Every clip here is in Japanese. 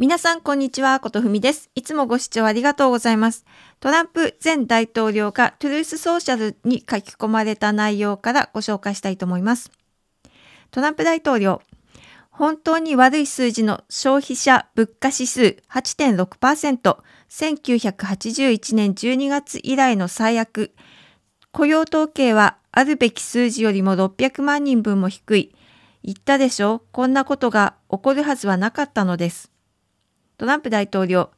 皆さん、こんにちは。ことふみです。いつもご視聴ありがとうございます。トランプ前大統領がトゥルースソーシャルに書き込まれた内容からご紹介したいと思います。トランプ大統領、本当に悪い数字の消費者物価指数8.6%、1981年12月以来の最悪、雇用統計はあるべき数字よりも600万人分も低い、言ったでしょこんなことが起こるはずはなかったのです。トランプ大統領、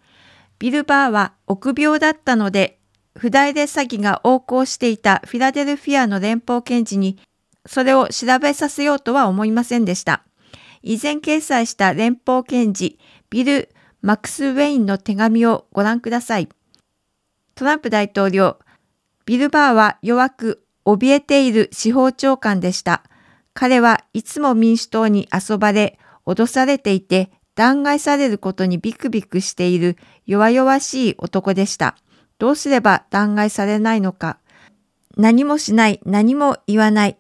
ビル・バーは臆病だったので、不代で詐欺が横行していたフィラデルフィアの連邦検事に、それを調べさせようとは思いませんでした。以前掲載した連邦検事、ビル・マックス・ウェインの手紙をご覧ください。トランプ大統領、ビル・バーは弱く怯えている司法長官でした。彼はいつも民主党に遊ばれ、脅されていて、弾劾されることにビクビクしている弱々しい男でした。どうすれば弾劾されないのか。何もしない、何も言わない。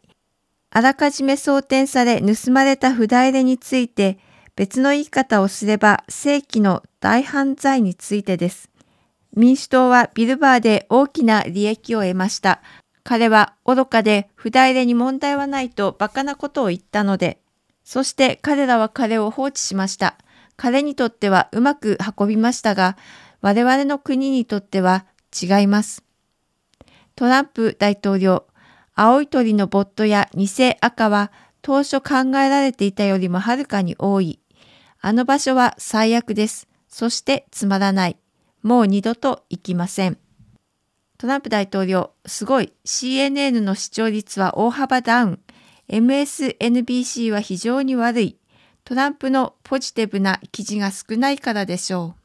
あらかじめ装填され盗まれた札入れについて、別の言い方をすれば正規の大犯罪についてです。民主党はビルバーで大きな利益を得ました。彼は愚かで札入れに問題はないと馬鹿なことを言ったので、そして彼らは彼を放置しました。彼にとってはうまく運びましたが、我々の国にとっては違います。トランプ大統領、青い鳥のボットや偽赤は当初考えられていたよりもはるかに多い。あの場所は最悪です。そしてつまらない。もう二度と行きません。トランプ大統領、すごい。CNN の視聴率は大幅ダウン。MSNBC は非常に悪い。トランプのポジティブな記事が少ないからでしょ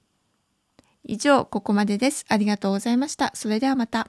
う。以上、ここまでです。ありがとうございました。それではまた。